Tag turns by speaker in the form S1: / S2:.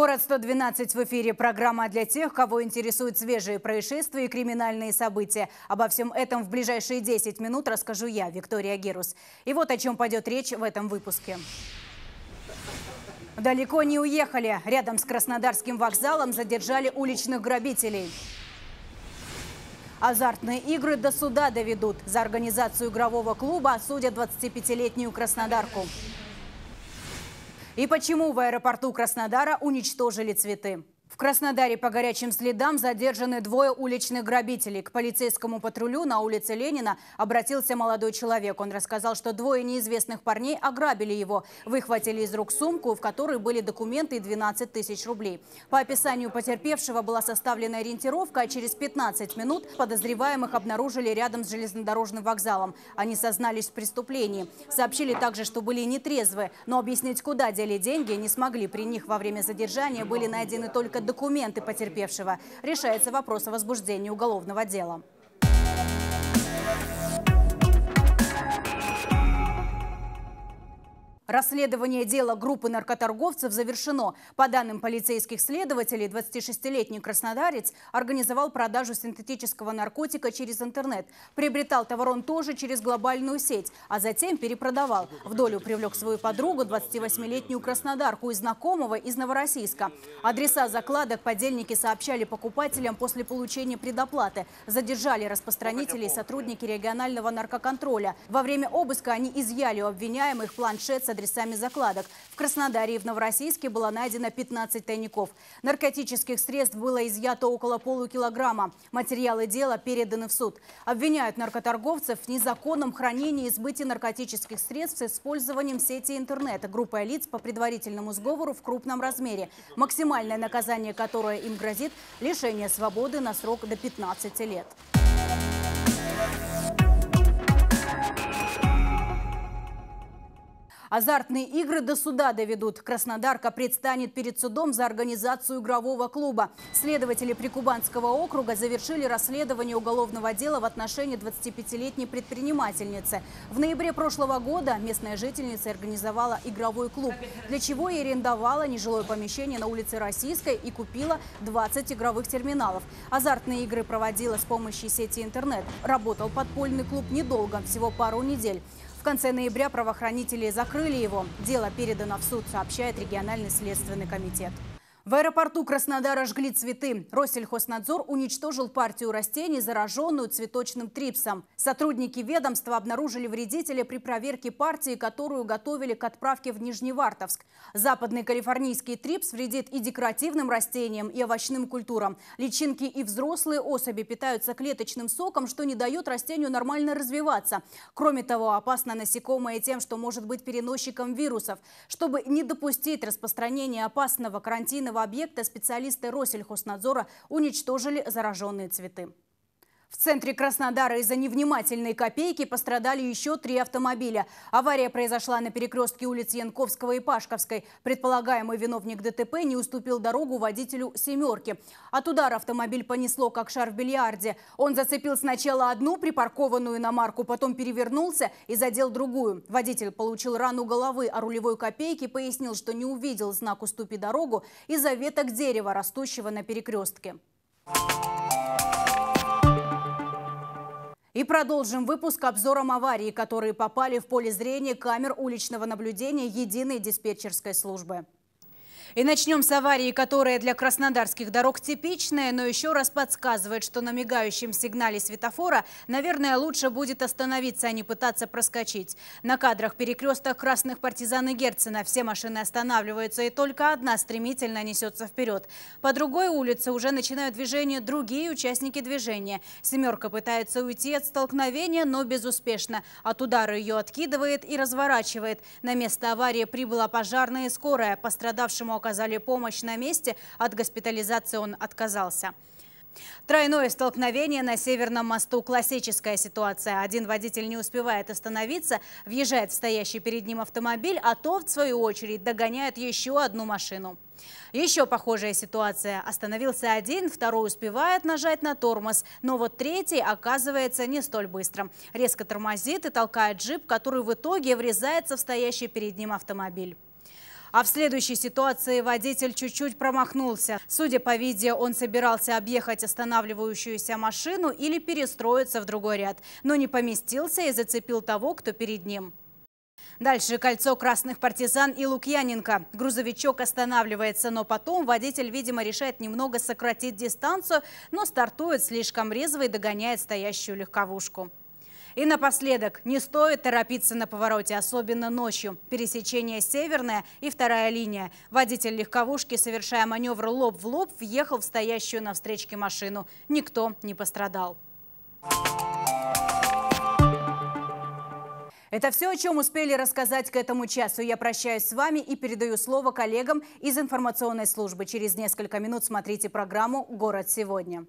S1: Город 112 в эфире. Программа для тех, кого интересуют свежие происшествия и криминальные события. Обо всем этом в ближайшие 10 минут расскажу я, Виктория Герус. И вот о чем пойдет речь в этом выпуске. Далеко не уехали. Рядом с Краснодарским вокзалом задержали уличных грабителей. Азартные игры до суда доведут. За организацию игрового клуба осудят 25-летнюю краснодарку. И почему в аэропорту Краснодара уничтожили цветы? В Краснодаре по горячим следам задержаны двое уличных грабителей. К полицейскому патрулю на улице Ленина обратился молодой человек. Он рассказал, что двое неизвестных парней ограбили его. Выхватили из рук сумку, в которой были документы и 12 тысяч рублей. По описанию потерпевшего была составлена ориентировка, а через 15 минут подозреваемых обнаружили рядом с железнодорожным вокзалом. Они сознались в преступлении. Сообщили также, что были нетрезвы, но объяснить, куда дели деньги, не смогли. При них во время задержания были найдены только документы потерпевшего. Решается вопрос о возбуждении уголовного дела. Расследование дела группы наркоторговцев завершено. По данным полицейских следователей, 26-летний краснодарец организовал продажу синтетического наркотика через интернет. Приобретал товар он тоже через глобальную сеть, а затем перепродавал. В долю привлек свою подругу, 28-летнюю краснодарку и знакомого из Новороссийска. Адреса закладок подельники сообщали покупателям после получения предоплаты. Задержали распространителей сотрудники регионального наркоконтроля. Во время обыска они изъяли у обвиняемых планшет с адресами закладок. В Краснодаре и в Новороссийске было найдено 15 тайников. Наркотических средств было изъято около полукилограмма. Материалы дела переданы в суд. Обвиняют наркоторговцев в незаконном хранении и избытии наркотических средств с использованием сети интернета группой лиц по предварительному сговору в крупном размере. Максимальное наказание, которое им грозит – лишение свободы на срок до 15 лет. Азартные игры до суда доведут. Краснодарка предстанет перед судом за организацию игрового клуба. Следователи Прикубанского округа завершили расследование уголовного дела в отношении 25-летней предпринимательницы. В ноябре прошлого года местная жительница организовала игровой клуб, для чего и арендовала нежилое помещение на улице Российской и купила 20 игровых терминалов. Азартные игры проводила с помощью сети интернет. Работал подпольный клуб недолго, всего пару недель. В конце ноября правоохранители закрыли его. Дело передано в суд, сообщает региональный следственный комитет. В аэропорту Краснодара жгли цветы. Россельхознадзор уничтожил партию растений, зараженную цветочным трипсом. Сотрудники ведомства обнаружили вредителя при проверке партии, которую готовили к отправке в Нижневартовск. Западный калифорнийский трипс вредит и декоративным растениям, и овощным культурам. Личинки и взрослые особи питаются клеточным соком, что не дает растению нормально развиваться. Кроме того, опасно насекомое тем, что может быть переносчиком вирусов. Чтобы не допустить распространения опасного карантина, музейного объекта специалисты Россельхознадзора уничтожили зараженные цветы. В центре Краснодара из-за невнимательной копейки пострадали еще три автомобиля. Авария произошла на перекрестке улиц Янковского и Пашковской. Предполагаемый виновник ДТП не уступил дорогу водителю «семерки». От удара автомобиль понесло, как шар в бильярде. Он зацепил сначала одну припаркованную иномарку, потом перевернулся и задел другую. Водитель получил рану головы, а рулевой копейки пояснил, что не увидел знак «Уступи дорогу» из-за веток дерева, растущего на перекрестке. Thank you. И продолжим выпуск обзором аварий, которые попали в поле зрения камер уличного наблюдения единой диспетчерской службы. И начнем с аварии, которая для краснодарских дорог типичная, но еще раз подсказывает, что на мигающем сигнале светофора, наверное, лучше будет остановиться, а не пытаться проскочить. На кадрах перекресток красных партизан и Герцена все машины останавливаются, и только одна стремительно несется вперед. По другой улице уже начинают движение другие участники движения. Семерка пытается уйти от столкновения, но безуспешно. От удара ее откидывает и разворачивает. На место аварии прибыла пожарная и скорая. Пострадавшему оказали помощь на месте, от госпитализации он отказался. Тройное столкновение на Северном мосту. Классическая ситуация. Один водитель не успевает остановиться, въезжает в стоящий перед ним автомобиль, а то, в свою очередь, догоняет еще одну машину. Еще похожая ситуация. Остановился один, второй успевает нажать на тормоз, но вот третий оказывается не столь быстрым. Резко тормозит и толкает джип, который в итоге врезается в стоящий перед ним автомобиль. А в следующей ситуации водитель чуть-чуть промахнулся. Судя по видео, он собирался объехать останавливающуюся машину или перестроиться в другой ряд, но не поместился и зацепил того, кто перед ним. Дальше кольцо красных партизан и Лукьяненко. Грузовичок останавливается, но потом водитель, видимо, решает немного сократить дистанцию, но стартует слишком резво и догоняет стоящую легковушку. И напоследок, не стоит торопиться на повороте, особенно ночью. Пересечение Северная и вторая линия. Водитель легковушки, совершая маневр лоб в лоб, въехал в стоящую на встречке машину. Никто не пострадал. Это все, о чем успели рассказать к этому часу. Я прощаюсь с вами и передаю слово коллегам из информационной службы. Через несколько минут смотрите программу «Город сегодня».